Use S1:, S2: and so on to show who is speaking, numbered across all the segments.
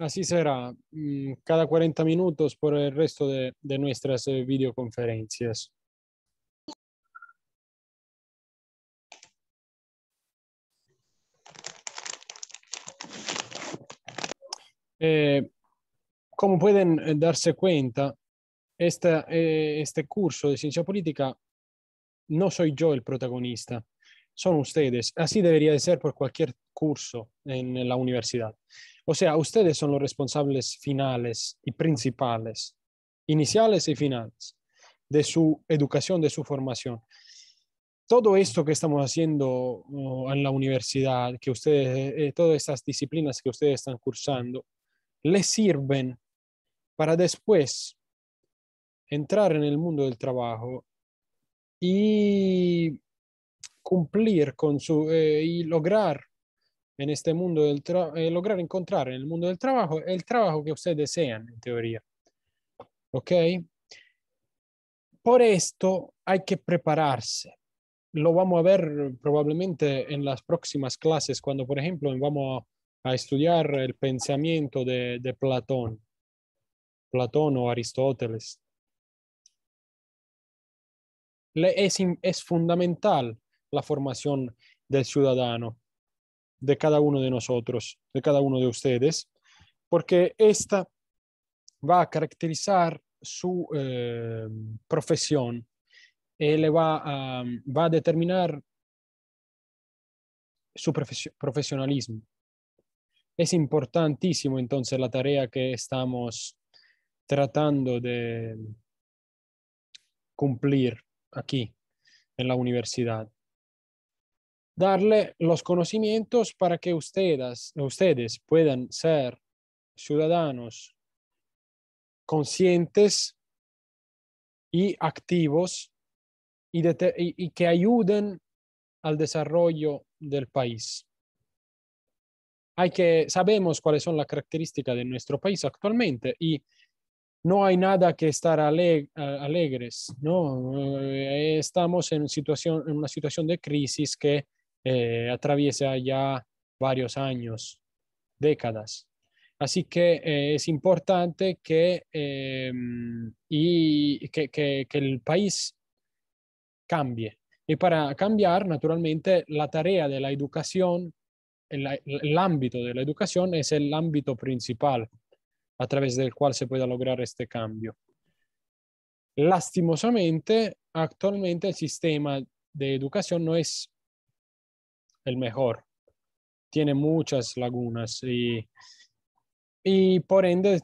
S1: Así
S2: será mm, cada 40 minutos por el resto de, nuestras eh, videoconferencias. Eh, como pueden eh, darse cuenta, este curso de ciencia política no soy yo el protagonista son ustedes. Así debería de ser por cualquier curso en la universidad. O sea, ustedes son los responsables finales y principales, iniciales y finales, de su educación, de su formación. Todo esto que estamos haciendo oh, en la universidad, que ustedes, eh, eh, todas estas disciplinas que ustedes están cursando, les sirven para después entrar en el mundo del trabajo y cumplir con su eh, y lograr en este mundo del eh, lograr encontrar en el mundo del trabajo el trabajo que ustedes desean en teoría. ¿Ok? Por esto hay que prepararse. Lo vamos a ver probablemente en las próximas clases cuando, por ejemplo, vamos a estudiar el pensamiento de, Platón, Platón o Aristóteles. Es, es fundamental la formación del ciudadano, de cada uno de nosotros, de cada uno de ustedes, porque esta va a caracterizar su eh, profesión y eh, le va a, determinar su profesionalismo. Es importantísimo entonces la tarea que estamos tratando de cumplir aquí en la universidad darle los conocimientos para que ustedes, ustedes puedan ser ciudadanos conscientes y activos y, que ayuden al desarrollo del país. Hay que, sabemos cuáles son las características de nuestro país actualmente y no hay nada que estar alegres, ¿no? Eh, estamos en, situación, en una situación de crisis que eh, atraviesa ya varios años, décadas. Así que eh, es importante que, eh, y que, el país cambie. Y para cambiar, naturalmente, la tarea de la educación, el, el ámbito de la educación es el ámbito principal a través del cual se pueda lograr este cambio. Lastimosamente, actualmente el sistema de educación no es el mejor. Tiene muchas lagunas y, por ende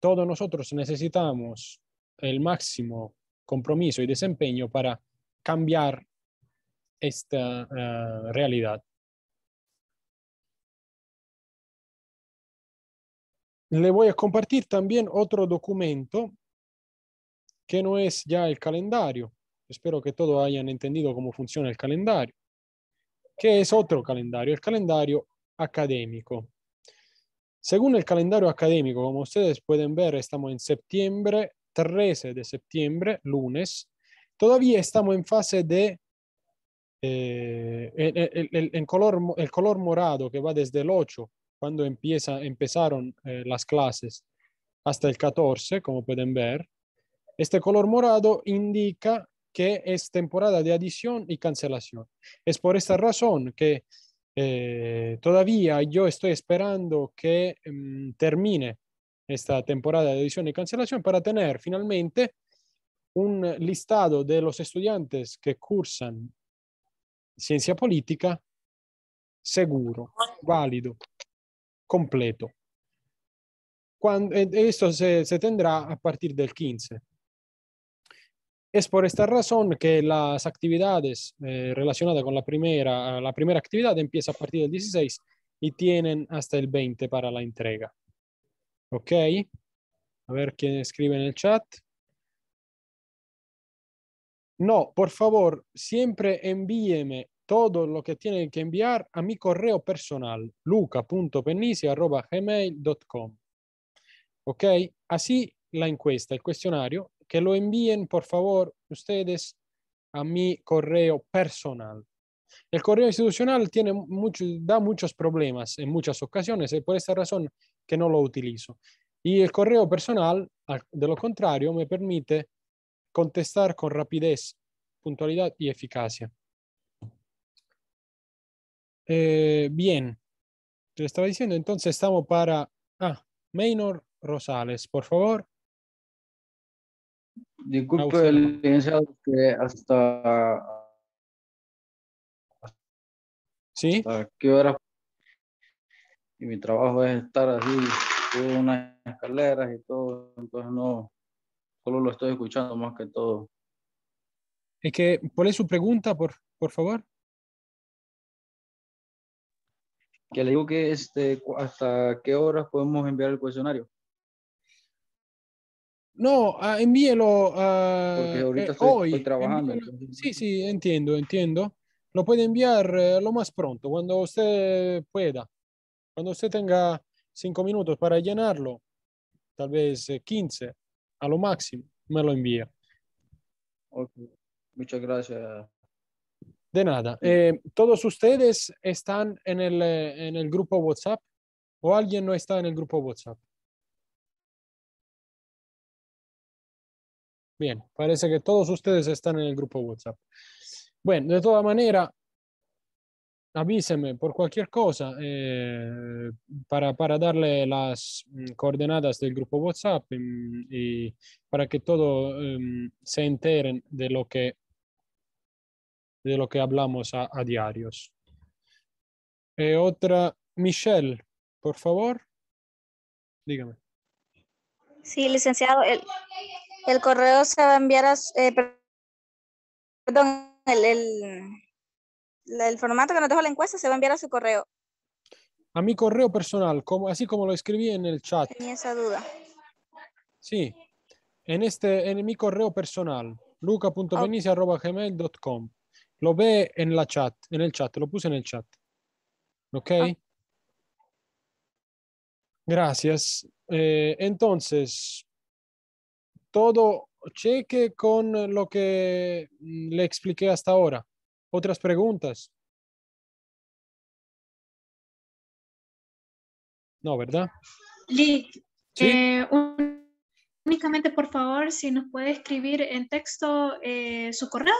S2: todos nosotros necesitamos el máximo compromiso y desempeño para cambiar esta ah, realidad. Le voy a compartir también otro documento que no es ya el calendario. Espero que todos hayan entendido cómo funciona el calendario que es otro calendario, el calendario académico. Según el calendario académico, como ustedes pueden ver, estamos en septiembre, 13 de septiembre, lunes. Todavía estamos en fase de... Eh, el, color, el color morado que va desde el 8, cuando empieza, empezaron eh, las clases, hasta el 14, como pueden ver. Este color morado indica que es temporada de adición y cancelación. Es por esta razón que eh, todavía yo estoy esperando que mm, termine esta temporada de adición y cancelación para tener finalmente un listado de los estudiantes que cursan ciencia política seguro, válido, completo. Cuando, eh, esto se, se tendrá a partir del 15. Es por esta razón que las actividades eh, relacionadas con la primera, la primera actividad empieza a partir del 16 y tienen hasta el 20 para la entrega. ¿Ok? A ver quién escribe en el chat. No, por favor, siempre envíeme todo lo que tienen que enviar a mi correo personal, luca.pennisi.gmail.com ¿Ok? Así la encuesta, el cuestionario, que lo envíen, por favor, ustedes a mi correo personal. El correo institucional tiene da muchos problemas en muchas ocasiones y eh, por esta razón que no lo utilizo. Y el correo personal, de lo contrario, me permite contestar con rapidez, puntualidad y eficacia. Eh, bien, te estaba diciendo, entonces estamos para... Ah, Maynor Rosales, por favor.
S1: Disculpe, el licenciado, que hasta... ¿Sí? ¿A qué hora? Y mi trabajo es estar así, con unas escaleras y todo, entonces no, solo lo estoy escuchando más que todo.
S2: Es que, por su pregunta, por, por favor?
S1: Que le digo que este, hasta qué horas podemos enviar el cuestionario.
S2: No, ah, envíelo. Porque ah, eh, ahorita estoy, hoy, Sí, sí, entiendo, entiendo. Lo puede enviar eh, lo más pronto, cuando usted pueda. Cuando usted tenga cinco minutos para llenarlo, tal vez eh, quince a lo máximo, me lo envía. Muchas
S1: gracias.
S2: De nada. ¿Todos ustedes están en el grupo WhatsApp o alguien no está en el grupo WhatsApp?
S1: Bien, parece que todos
S2: ustedes están en el grupo WhatsApp. Bueno, de toda manera, avíseme por cualquier cosa eh, para, darle las mm, coordenadas del grupo WhatsApp mm, y, para que todos em, se enteren de lo que, lo que hablamos a, diarios. Eh, otra, Michelle, por favor, dígame.
S1: Sí, licenciado, el, el correo se va a enviar a, eh, perdón, el, formato que nos dejó la encuesta se va a enviar a su correo.
S2: A mi correo personal, como, así como lo escribí en el chat. Tenía esa duda. Sí, en, este, en mi correo personal, gmail.com. Lo ve en la chat, en el chat, lo puse en el chat. ¿Ok? Ah. Gracias. Eh, entonces, todo cheque con lo que mm, le expliqué hasta ahora. ¿Otras preguntas?
S1: No, ¿verdad? Lick, eh, únicamente por favor, si nos puede escribir en texto eh, su correo.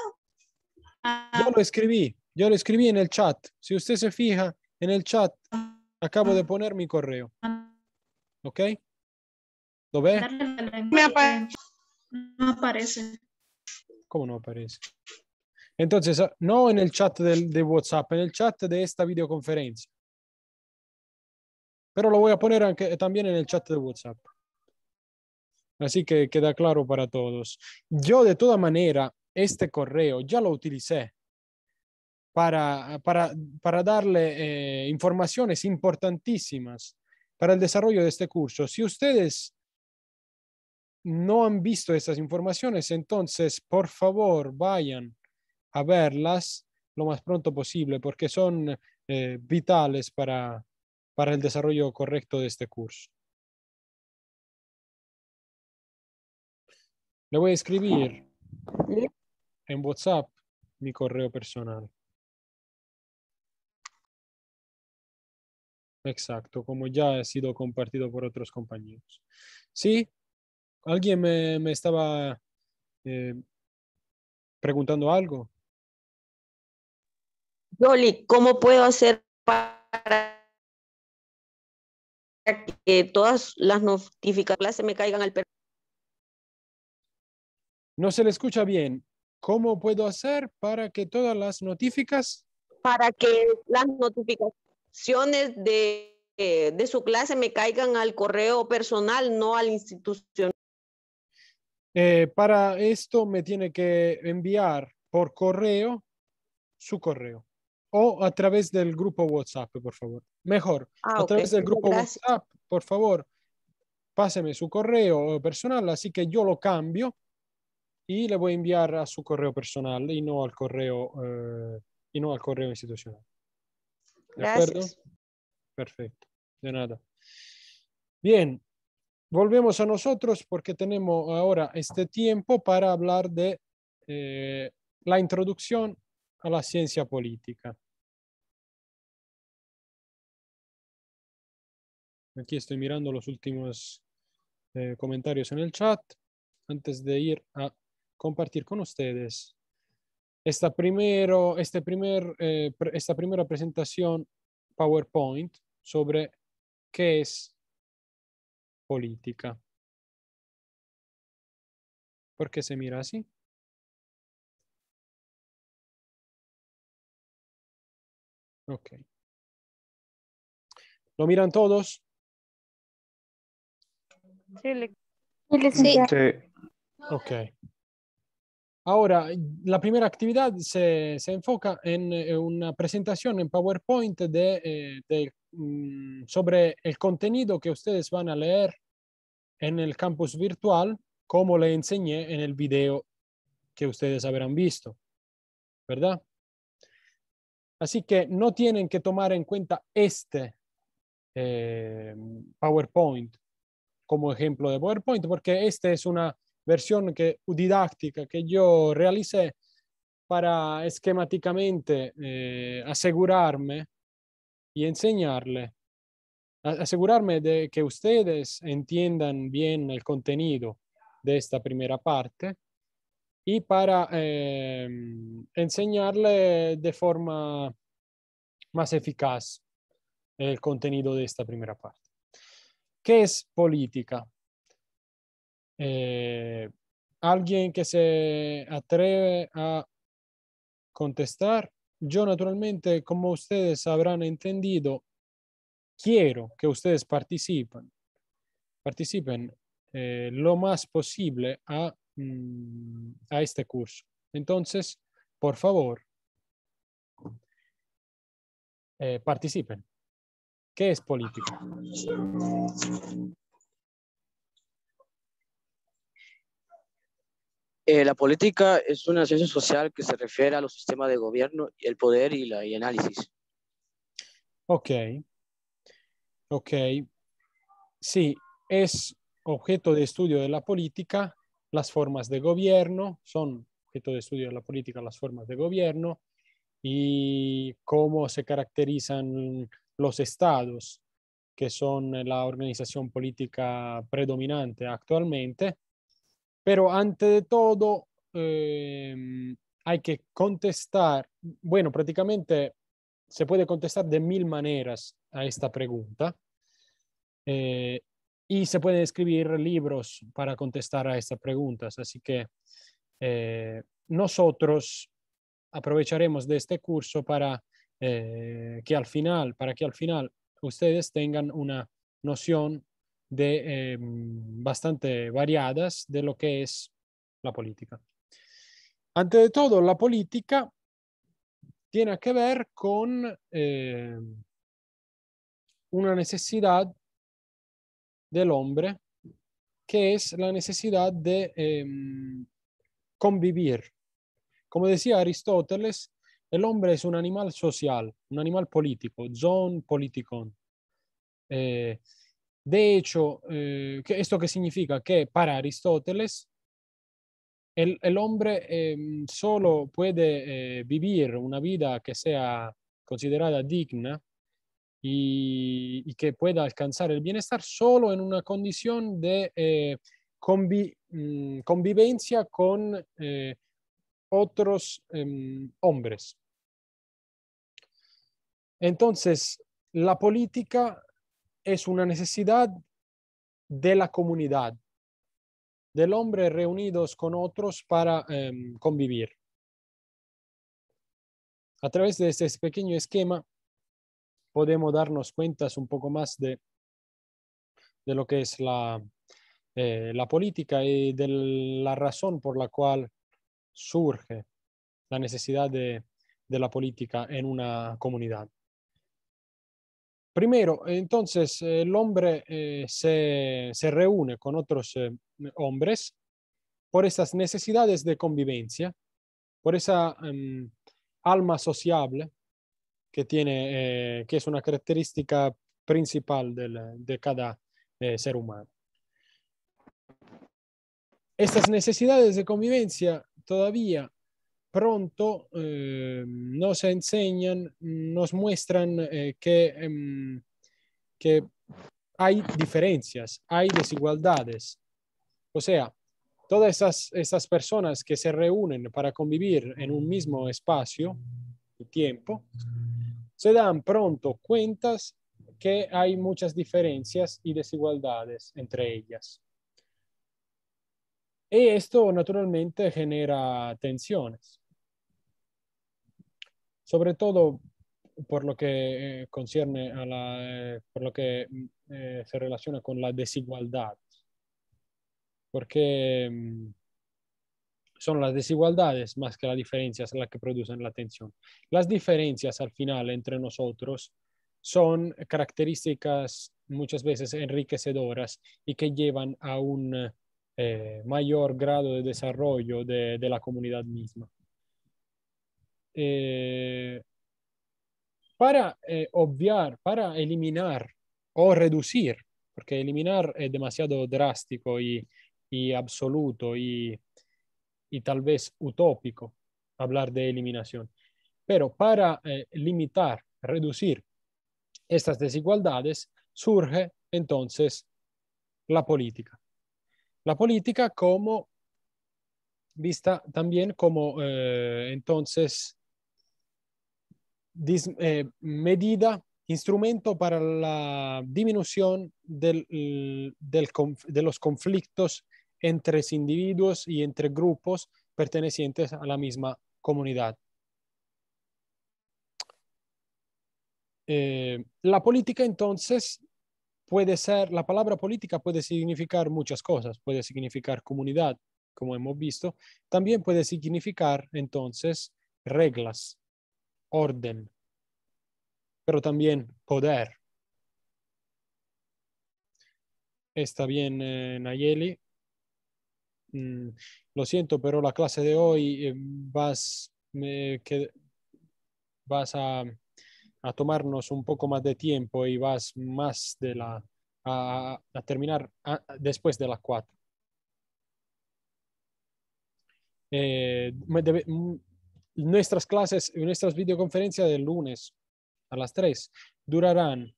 S2: yo lo escribí, yo lo escribí en el chat. Si usted se fija en el chat, acabo de poner mi correo. ¿Ok? ¿Lo
S1: No aparece.
S2: ¿Cómo no aparece? Entonces, ah, no en el chat de WhatsApp, en el chat de esta videoconferencia. Pero lo voy a poner eh, también en el chat de WhatsApp. Así que queda claro para todos. Yo de toda manera, este correo ya lo utilicé para, para, darle eh, informaciones importantísimas para el desarrollo de este curso. Si ustedes no han visto estas informaciones, entonces por favor vayan a verlas lo más pronto posible porque son eh, vitales para, para el desarrollo correcto de este curso.
S1: Le voy a escribir en WhatsApp mi correo personal.
S2: Exacto, como ya ha sido compartido por otros compañeros. Sí, alguien me, me estaba eh,
S1: preguntando algo. dolly ¿cómo puedo hacer para que todas las notificaciones clase me caigan al
S2: No se le escucha bien. ¿Cómo puedo hacer para que todas las notificas? Para que las notificaciones de, de su clase me caigan al correo
S1: personal, no al institucional.
S2: Eh, para esto me tiene que enviar por correo su correo o a través del grupo WhatsApp, por favor. Mejor, ah, a través del grupo WhatsApp, por favor, páseme su correo personal, así que yo lo cambio y le voy a enviar a su correo personal y no al correo, eh, y no al correo institucional. Perfecto, de nada. Bien, volvemos a nosotros porque tenemos ahora este tiempo para hablar de eh, la introducción a la ciencia política.
S1: Aquí estoy mirando los últimos
S2: eh, comentarios en el chat antes de ir a compartir con ustedes esta, primero, este eh, esta primera presentación PowerPoint sobre qué es
S1: política. ¿Por qué se mira así? Ok. ¿Lo miran todos? Sí. sí. Ok.
S2: Ahora, la primera actividad se, se enfoca en, eh, una presentación en PowerPoint de, eh, mm, sobre el contenido que ustedes van a leer en el campus virtual, como le enseñé en el video que ustedes habrán visto, ¿verdad? Así que no tienen que tomar en cuenta este eh, PowerPoint como ejemplo de PowerPoint, porque esta es una versión que, didáctica que yo realicé para esquemáticamente eh, asegurarme y enseñarle asegurarme de que ustedes entiendan bien el contenido de esta primera parte y para em, enseñarle de forma más eficaz el contenido de esta primera parte. ¿Qué es política? Eh, alguien que se atreve a contestar. Yo naturalmente, como ustedes habrán entendido, quiero que ustedes participen, participen eh, lo más posible mm, a, este curso. Entonces, por favor, eh, participen. ¿Qué es política?
S1: Eh, la política es una ciencia social que se refiere a los sistemas de gobierno, el poder y, el análisis.
S2: Ok. Ok. Sí, es objeto de estudio de la política, las formas de gobierno, son objeto de estudio de la política las formas de gobierno y cómo se caracterizan los estados, que son la organización política predominante actualmente. Pero antes de todo, em, hay que contestar, bueno, prácticamente se puede contestar de mil maneras a esta pregunta eh, y se pueden escribir libros para contestar a estas preguntas. Así que eh, nosotros aprovecharemos de este curso para eh, que al final, para que al final ustedes tengan una noción de bastante variadas de lo que es la política. Ante de todo, la política tiene que ver con eh, una necesidad del hombre que es la necesidad de em, convivir. Como decía Aristóteles, el hombre es un animal social, un animal político, zon politikon. Eh, de hecho, eh, ¿esto qué significa? Que para Aristóteles el, hombre em, solo puede eh, vivir una vida que sea considerada digna y, que pueda alcanzar el bienestar solo en una condición de eh, mm, convivencia con eh, otros em, hombres. Entonces, la política es una necesidad de la comunidad, del hombre reunidos con otros para em, convivir. A través de este pequeño esquema podemos darnos cuentas un poco más de, de lo que es la, eh, la política y de la razón por la cual surge la necesidad de, de la política en una comunidad. Primero, entonces, el hombre eh, se, reúne con otros eh, hombres por esas necesidades de convivencia, por esa em, alma sociable que tiene, eh, que es una característica principal de cada ser humano. Estas necesidades de convivencia todavía pronto eh, nos enseñan, nos muestran eh, que, em, que hay diferencias, hay desigualdades. O sea, todas esas, esas, personas que se reúnen para convivir en un mismo espacio y tiempo, se dan pronto cuentas que hay muchas diferencias y desigualdades entre ellas. Y esto naturalmente genera tensiones sobre todo por lo que eh, concierne a eh, lo que mm, eh, se relaciona con la desigualdad, porque mm, son las desigualdades más que las diferencias las que producen la tensión. Las diferencias al final entre nosotros son características muchas veces enriquecedoras y que llevan a un mayor grado de desarrollo de la comunidad misma. Eh, para eh, obviar, para eliminar o reducir, porque eliminar es demasiado drástico y, absoluto y, tal vez utópico hablar de eliminación, pero para eh, limitar, reducir estas desigualdades, surge entonces la política. La política como vista también como entonces eh, medida, instrumento para la disminución de los conflictos entre individuos y entre grupos pertenecientes a la misma comunidad. Eh, la política entonces puede ser, la palabra política puede significar muchas cosas, puede significar comunidad, como hemos visto, también puede significar entonces reglas, orden, pero también poder. Está bien, eh, Nayeli. Mm, lo siento, pero la clase de hoy eh, vas, que, vas a, tomarnos un poco más de tiempo y vas más de la a, terminar después de las cuatro. Eh, debe, mm, Nuestras clases nuestras videoconferencias del lunes a las 3 durarán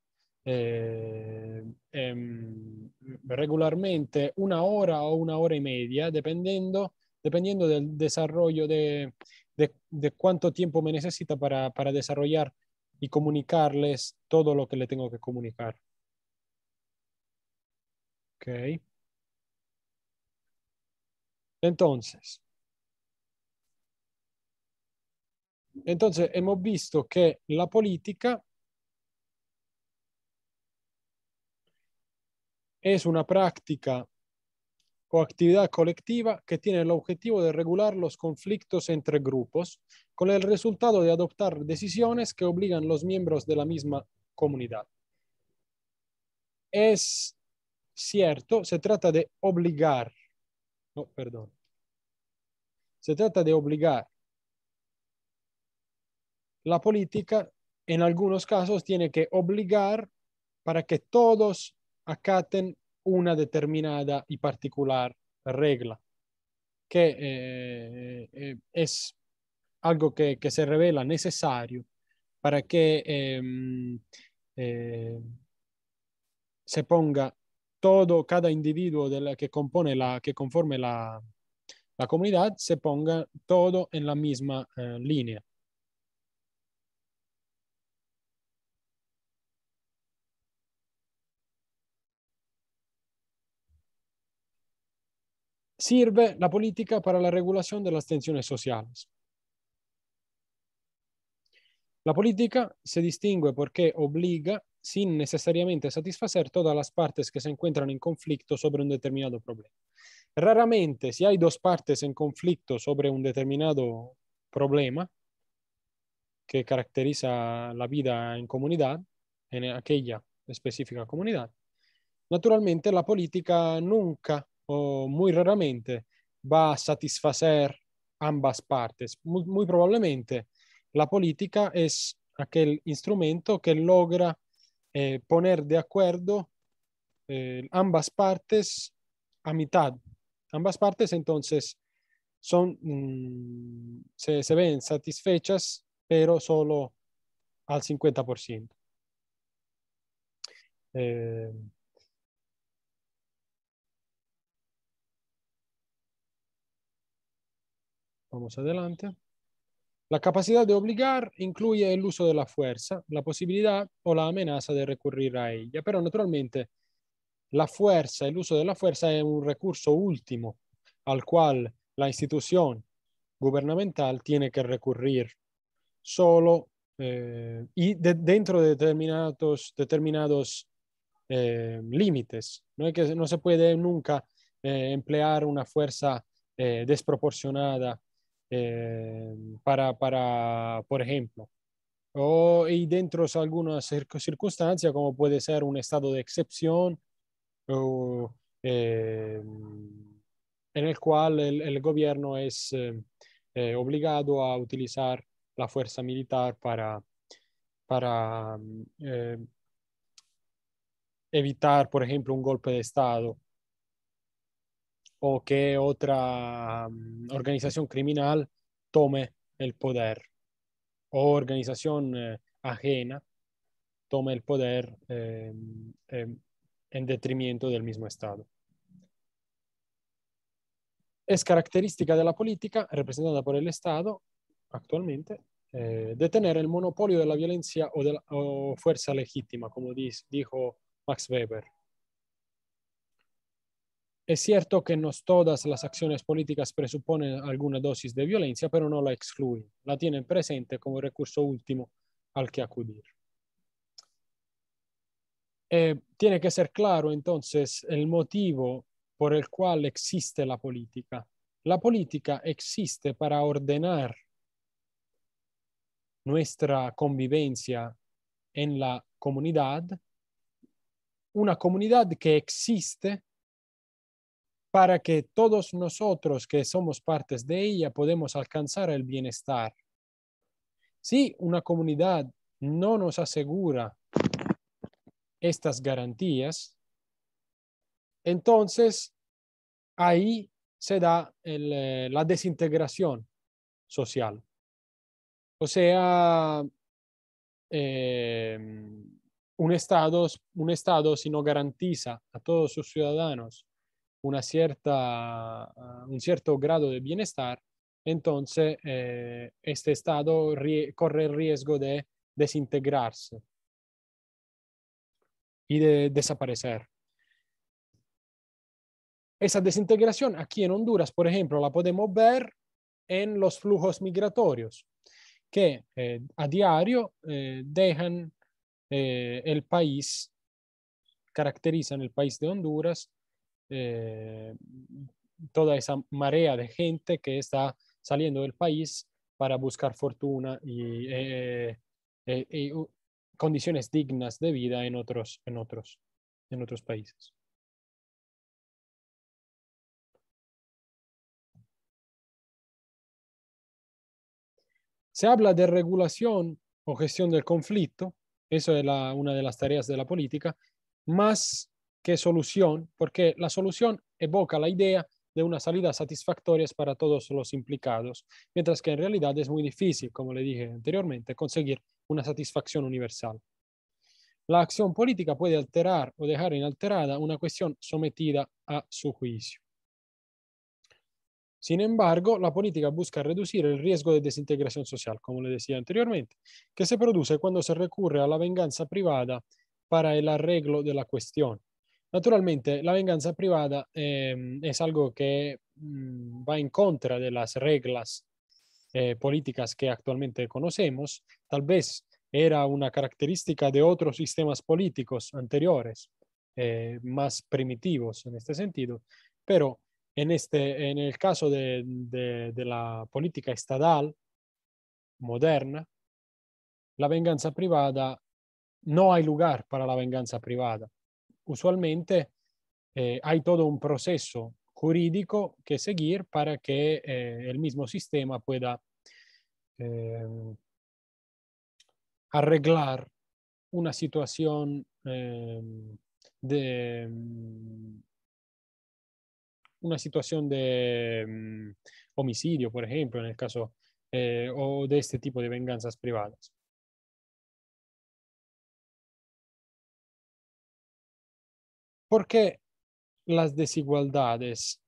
S2: eh, em, regularmente una hora o una hora y media, dependiendo, dependiendo del desarrollo de, cuánto tiempo me necesita para, para desarrollar y comunicarles todo lo que le tengo que comunicar. Ok. Entonces, Entonces hemos visto que la política es una práctica o actividad colectiva que tiene el objetivo de regular los conflictos entre grupos, con el resultado de adoptar decisiones que obligan a los miembros de la misma comunidad. Es cierto, se trata de obligar, no, perdón, se trata de obligar la política en algunos casos tiene que obligar para que todos acaten una determinada y particular regla, que eh, eh, eh, es algo que, se revela necesario para que em, se ponga todo, cada individuo de la que compone la, que conforme la comunidad, se ponga todo en la misma línea. sirve la política para la regulación de las tensiones sociales. La política se distingue porque obliga sin necesariamente satisfacer todas las partes que se encuentran en conflicto sobre un determinado problema. Raramente, si hay dos partes en conflicto sobre un determinado problema que caracteriza la vida en comunidad, en aquella específica comunidad, naturalmente la política nunca muy raramente va a satisfacer ambas partes. Muy, probablemente la política es aquel instrumento que logra eh, poner de acuerdo eh, ambas partes a mitad. Ambas partes entonces son, mm, se, ven satisfechas, pero solo al 50%. Vamos adelante. La capacidad de obligar incluye el uso de la fuerza, la posibilidad o la amenaza de recurrir a ella, pero naturalmente la fuerza, el uso de la fuerza es un recurso último al cual la institución gubernamental tiene que recurrir solo eh, y dentro de determinados, determinados eh, límites. No, que, no se puede nunca eh, emplear una fuerza desproporcionada eh, para, por ejemplo, o, y dentro de algunas circunstancias, como puede ser un estado de excepción, eh, en el cual el, gobierno es eh, obligado a utilizar la fuerza militar para, para evitar, por ejemplo, un golpe de Estado o que otra mm, organización criminal tome el poder o organización eh, ajena tome el poder eh, em, en detrimento del mismo Estado. Es característica de la política, representada por el Estado actualmente, eh, de tener el monopolio de la violencia o de la fuerza legítima, como dijo Max Weber. Es cierto que no todas las acciones políticas presuponen alguna dosis de violencia, pero no la excluyen, la tienen presente como recurso último al que acudir. Eh, tiene que ser claro entonces el motivo por el cual existe la política. La política existe para ordenar nuestra convivencia en la comunidad, una comunidad que existe para que todos nosotros que somos partes de ella podemos alcanzar el bienestar. Si una comunidad no nos asegura estas garantías, entonces ahí se da eh, la desintegración social. O sea, em, un, estado, un Estado si no garantiza a todos sus ciudadanos una cierta, ah, un cierto grado de bienestar, entonces eh, este estado corre el riesgo de desintegrarse y de desaparecer. Esa desintegración aquí en Honduras, por ejemplo, la podemos ver en los flujos migratorios que eh, a diario eh, dejan el país, caracterizan el país de Honduras eh, toda esa marea de gente que está saliendo del país para buscar fortuna y, eh, eh, condiciones dignas de vida en otros, en otros, en otros países. Se habla de regulación o gestión del conflicto, eso es una de las tareas de la política, más ¿Qué solución, porque la solución evoca la idea de una salida satisfactoria para todos los implicados, mientras que en realidad es muy difícil, como le dije anteriormente, conseguir una satisfacción universal. La acción política puede alterar o dejar inalterada una cuestión sometida a su juicio. Sin embargo, la política busca reducir el riesgo de desintegración social, como le decía anteriormente, que se produce cuando se recurre a la venganza privada para el arreglo de la cuestión, Naturalmente, la venganza privada em, es algo que mm, va en contra de las reglas eh, políticas que actualmente conocemos. Tal vez era una característica de otros sistemas políticos anteriores, eh, más primitivos en este sentido, pero en, este, en el caso de, de la política estatal moderna, la venganza privada, no hay lugar para la venganza privada usualmente eh, hay todo un proceso jurídico que seguir para que eh, el mismo sistema pueda eh, arreglar una situación de mm, una situación de mm, homicidio, por ejemplo, en el caso o de este tipo de venganzas privadas.
S1: ¿Por qué las
S2: desigualdades?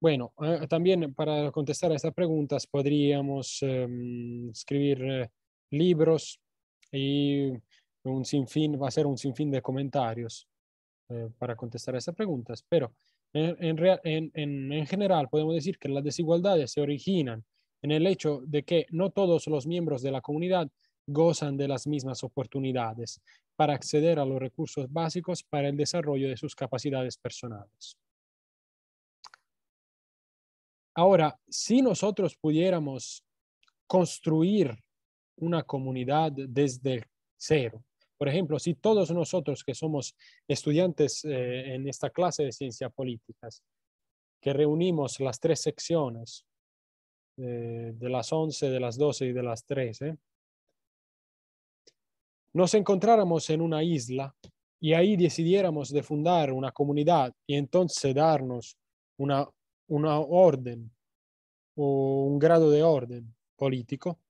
S2: Bueno, eh, también para contestar a estas preguntas podríamos em, escribir eh, libros y un sinfín, va a ser un sinfín de comentarios eh, para contestar a estas preguntas, pero en, general, podemos decir que las desigualdades se originan en el hecho de que no todos los miembros de la comunidad gozan de las mismas oportunidades para acceder a los recursos básicos para el desarrollo de sus capacidades personales. Ahora, si nosotros pudiéramos construir una comunidad desde cero, por ejemplo, si todos nosotros que somos estudiantes eh, en esta clase de ciencias políticas, que reunimos las tres secciones eh, de las 11, de las 12 y de las 13, nos encontráramos en una isla y ahí decidiéramos de fundar una comunidad y entonces darnos una, una orden o un grado de orden político,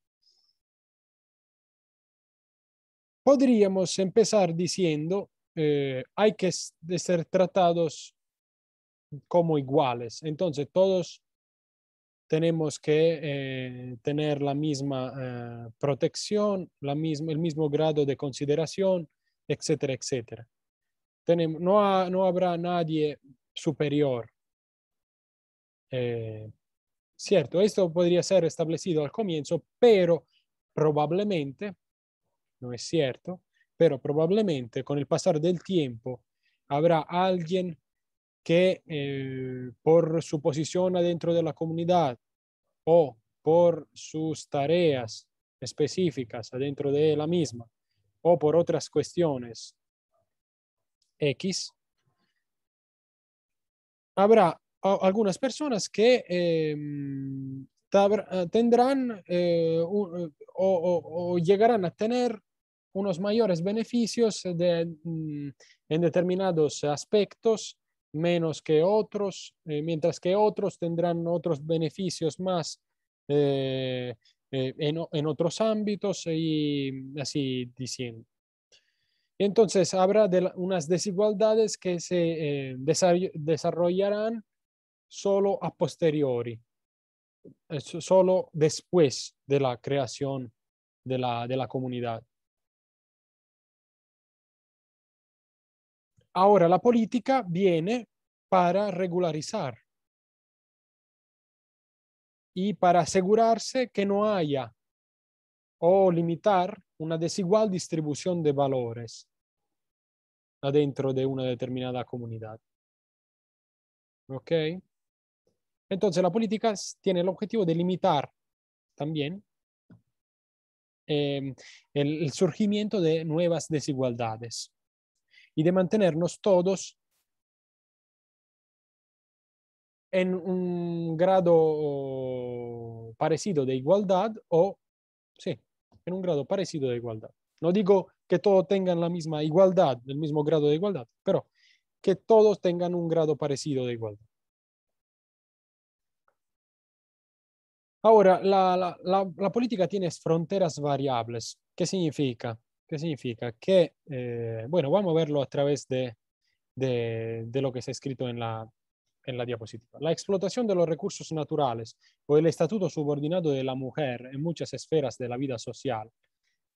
S2: podríamos empezar diciendo eh, hay que ser tratados como iguales. Entonces todos tenemos que eh, tener la misma eh, protección, la misma, el mismo grado de consideración, etcétera, etcétera. Tenemos, no, habrá nadie superior. Eh, cierto, esto podría ser establecido al comienzo, pero probablemente, no es cierto, pero probablemente con el pasar del tiempo habrá alguien que por su posición adentro de la comunidad, o por sus tareas específicas adentro de la misma o por otras cuestiones X, habrá algunas personas que em, eh, tendrán eh, eh, o, llegarán a tener unos mayores beneficios de, mm, en determinados aspectos menos que otros, eh, mientras que otros tendrán otros beneficios más eh, eh, en, otros ámbitos y así diciendo. Entonces habrá unas desigualdades que se desarrollarán solo a posteriori, solo después de la creación de la comunidad.
S1: Ahora la política viene
S2: para regularizar y para asegurarse que no haya o limitar una desigual distribución de valores adentro de una determinada comunidad. ¿Ok? Entonces la política tiene el objetivo de limitar también em, el surgimiento de nuevas desigualdades y de mantenernos todos en un grado parecido de igualdad o, sí, en un grado parecido de igualdad. No digo que todos tengan la misma igualdad, el mismo grado de igualdad, pero que todos tengan un grado parecido de igualdad. Ahora, la, la, política tiene fronteras variables. ¿Qué significa? ¿Qué significa? Que, eh, bueno, vamos a verlo a través de, de, lo que se ha escrito en la, en la diapositiva. La explotación de los recursos naturales o el estatuto subordinado de la mujer en muchas esferas de la vida social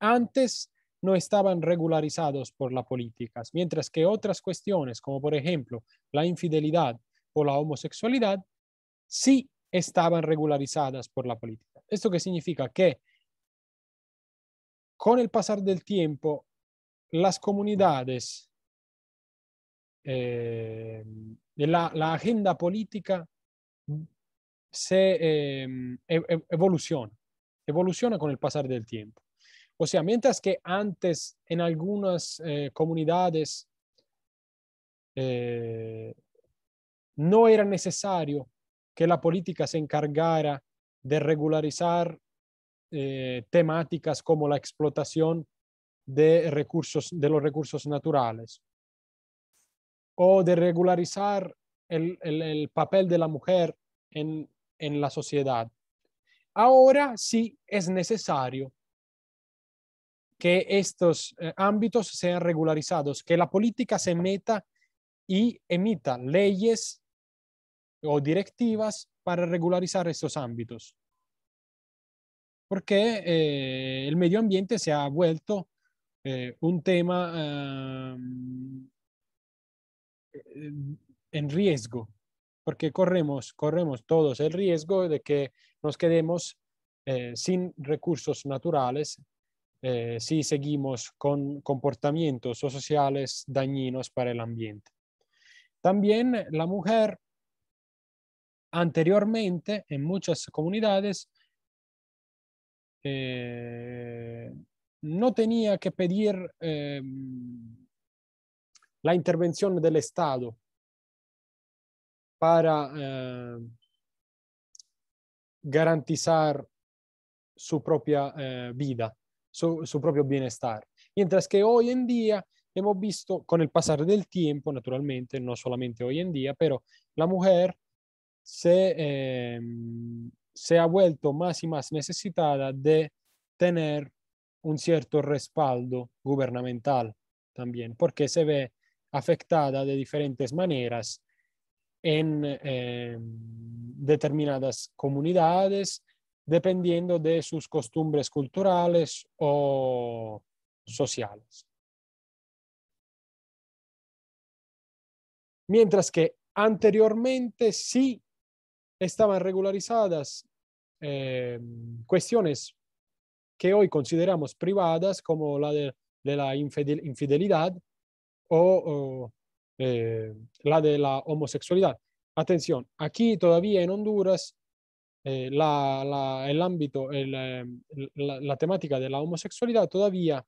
S2: antes no estaban regularizados por la política, mientras que otras cuestiones, como por ejemplo la infidelidad o la homosexualidad, sí estaban regularizadas por la política. ¿Esto qué significa? Que con el pasar del tiempo, las comunidades, eh, la, agenda política se eh, e, e, evoluciona, evoluciona con el pasar del tiempo. O sea, mientras que antes en algunas eh, comunidades no era necesario que la política se encargara de regularizar eh, temáticas como la explotación de, recursos, de los recursos naturales o de regularizar el, papel de la mujer en, en la sociedad. Ahora sí es necesario que estos eh, ámbitos sean regularizados, que la política se meta y emita leyes o directivas para regularizar estos ámbitos porque eh, el medio ambiente se ha vuelto eh, un tema eh, en riesgo, porque corremos, corremos todos el riesgo de que nos quedemos sin recursos naturales si seguimos con comportamientos sociales dañinos para el ambiente. También la mujer anteriormente en muchas comunidades eh, no tenía que pedir em, la intervención del Estado para em, garantizar su propia eh, vida, su, propio bienestar. Mientras que hoy en día hemos visto con el pasar del tiempo, naturalmente, no solamente hoy en día, pero la mujer se em, se ha vuelto más y más necesitada de tener un cierto respaldo gubernamental también, porque se ve afectada de diferentes maneras en eh, determinadas comunidades, dependiendo de sus costumbres culturales o sociales.
S1: Mientras que
S2: anteriormente sí estaban regularizadas eh, cuestiones que hoy consideramos privadas, como la de, la infidelidad o, eh, la de la homosexualidad. Atención, aquí todavía en Honduras eh, la, el ámbito, la, temática de la homosexualidad todavía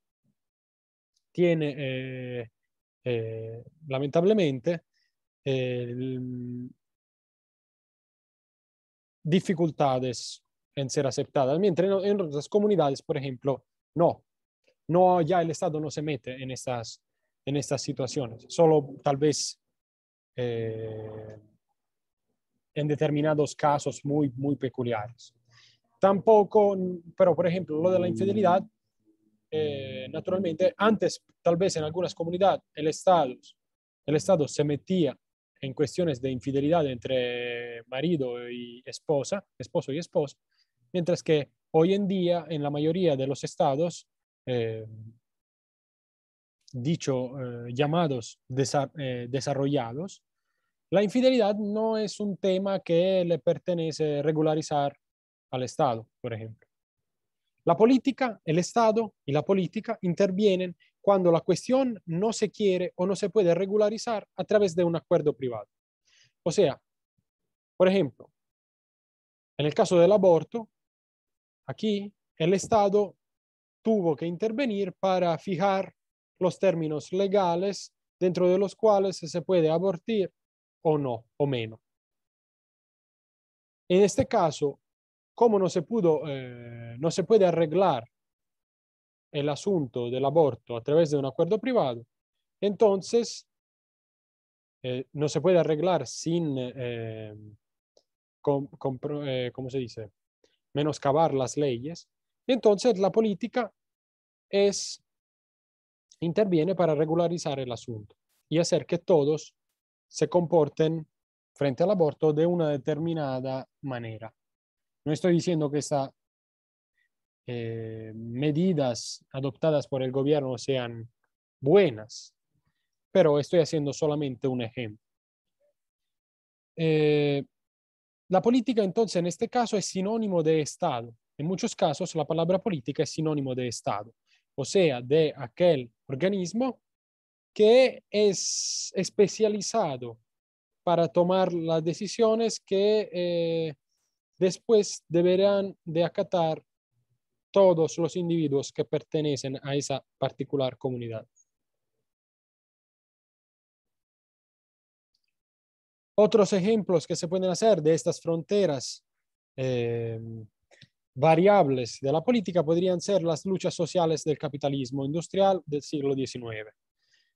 S2: tiene, lamentablemente, dificultades en ser aceptadas, mientras en, otras comunidades, por ejemplo, no. No, ya el Estado no se mete en estas, en estas situaciones, solo tal vez eh, en determinados casos muy, muy peculiares. Tampoco, pero por ejemplo, lo de la infidelidad, eh, naturalmente, antes tal vez en algunas comunidades el Estado, el Estado se metía en cuestiones de infidelidad entre marido y esposa, esposo y esposa, mientras que hoy en día en la mayoría de los estados, eh, dicho eh, llamados eh, desarrollados, la infidelidad no es un tema que le pertenece regularizar al Estado, por ejemplo. La política, el Estado y la política intervienen cuando la cuestión no se quiere o no se puede regularizar a través de un acuerdo privado. O sea, por ejemplo, en el caso del aborto, aquí el Estado tuvo que intervenir para fijar los términos legales dentro de los cuales se puede abortir o no, o menos. En este caso, cómo no se pudo, eh, no se puede arreglar el asunto del aborto a través de un acuerdo privado, entonces eh, no se puede arreglar sin, eh, ¿cómo se dice?, menoscabar las leyes. Entonces la política es, interviene para regularizar el asunto y hacer que todos se comporten frente al aborto de una determinada manera. No estoy diciendo que estas eh, medidas adoptadas por el gobierno sean buenas, pero estoy haciendo solamente un ejemplo. Eh, la política entonces en este caso es sinónimo de Estado. En muchos casos la palabra política es sinónimo de Estado, o sea, de aquel organismo que es especializado para tomar las decisiones que eh, Después deberán de acatar todos los individuos que pertenecen a esa particular comunidad. Otros ejemplos que se pueden hacer de estas fronteras eh, variables de la política podrían ser las luchas sociales del capitalismo industrial del siglo XIX,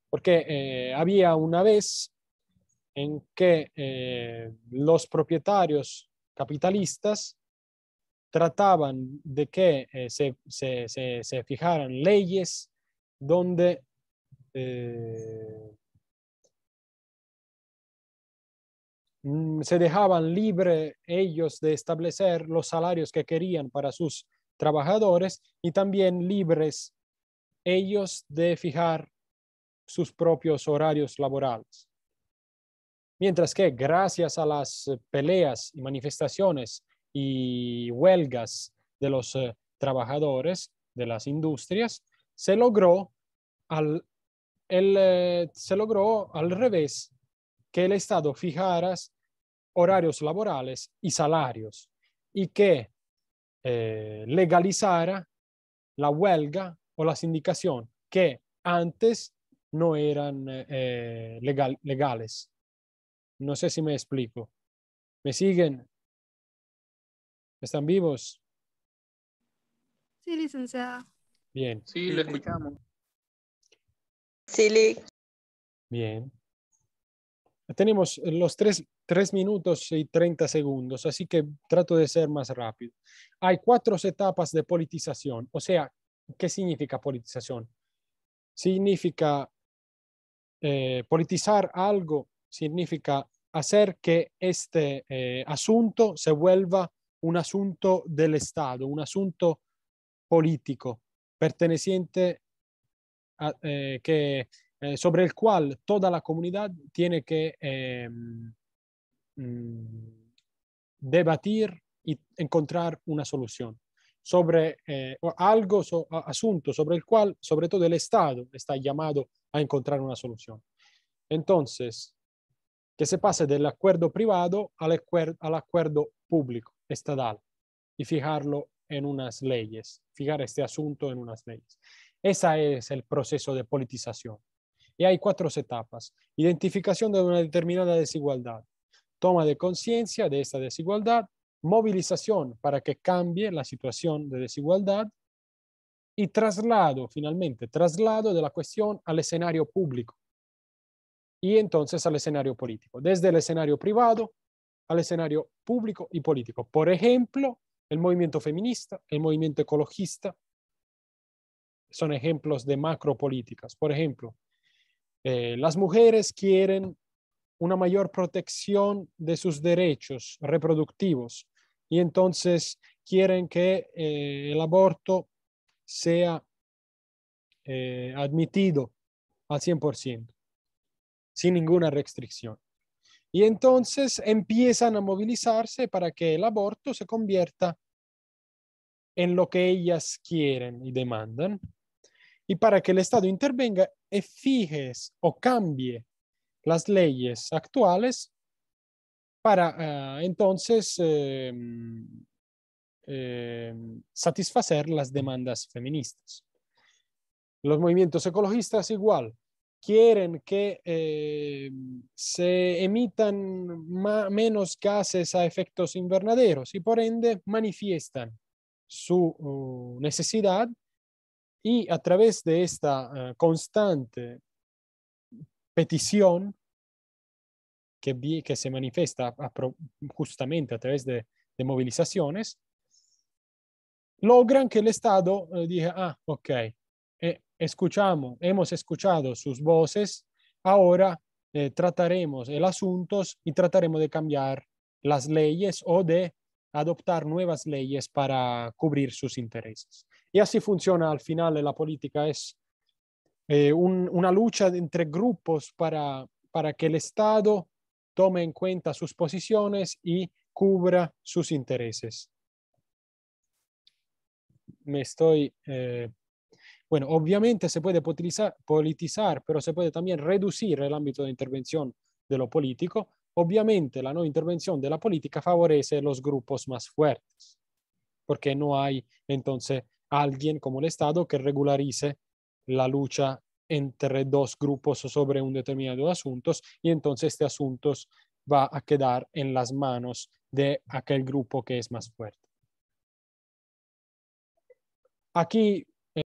S2: porque eh, había una vez en que eh, los propietarios capitalistas trataban de que eh, se, fijaran leyes donde eh, mm, se dejaban libres ellos de establecer los salarios que querían para sus trabajadores y también libres ellos de fijar sus propios horarios laborales. Mientras que gracias a las eh, peleas y manifestaciones y huelgas de los eh, trabajadores de las industrias, se logró al, eh, se logró al revés que el Estado fijara horarios laborales y salarios y que legalizara la huelga o la sindicación que antes no eran legales. No sé si me explico. ¿Me siguen? ¿Están vivos?
S1: Sí, licenciada. Bien. Sí, le escuchamos.
S2: Sí, Bien. Tenemos los tres, minutos y 30 segundos, así que trato de ser más rápido. Hay cuatro etapas de politización. O sea, ¿qué significa politización? Significa eh, politizar algo, significa hacer que este eh, asunto se vuelva un asunto del Estado, un asunto político perteneciente eh, que, eh, sobre el cual toda la comunidad tiene que mm, debatir y encontrar una solución sobre algo, asunto sobre el cual sobre todo el Estado está llamado a encontrar una solución. Entonces, que se pase del acuerdo privado al acuerdo, público, estatal, y fijarlo en unas leyes, fijar este asunto en unas leyes. Esa es el proceso de politización. Y hay cuatro etapas. Identificación de una determinada desigualdad, toma de conciencia de esta desigualdad, movilización para que cambie la situación de desigualdad y traslado, finalmente, traslado de la cuestión al escenario público, y entonces al escenario político, desde el escenario privado al escenario público y político. Por ejemplo, el movimiento feminista, el movimiento ecologista, son ejemplos de macropolíticas. Por ejemplo, eh, las mujeres quieren una mayor protección de sus derechos reproductivos y entonces quieren que eh, el aborto sea eh, admitido al 100% sin ninguna restricción. Y entonces empiezan a movilizarse para que el aborto se convierta en lo que ellas quieren y demandan, y para que el Estado intervenga y fije o cambie las leyes actuales para ah, entonces em, em, satisfacer las demandas feministas. Los movimientos ecologistas igual, quieren que eh, se emitan menos gases a efectos invernaderos y por ende manifiestan su uh, necesidad y a través de esta eh, constante petición que, que se manifiesta justamente a través de, movilizaciones, logran que el Estado eh, diga, ah, ok, eh, escuchamos, hemos escuchado sus voces, ahora eh, trataremos el asunto y trataremos de cambiar las leyes o de adoptar nuevas leyes para cubrir sus intereses. Y así funciona al final la política, es eh, una lucha entre grupos para, para que el Estado tome en cuenta sus posiciones y cubra sus intereses. Me estoy bueno, obviamente se puede politizar, pero se puede también reducir el ámbito de intervención de lo político. Obviamente la no intervención de la política favorece los grupos más fuertes, porque no hay entonces alguien como el Estado que regularice la lucha entre dos grupos sobre un determinado asunto y entonces este asunto va a quedar en las manos de aquel grupo que es más fuerte.
S1: Aquí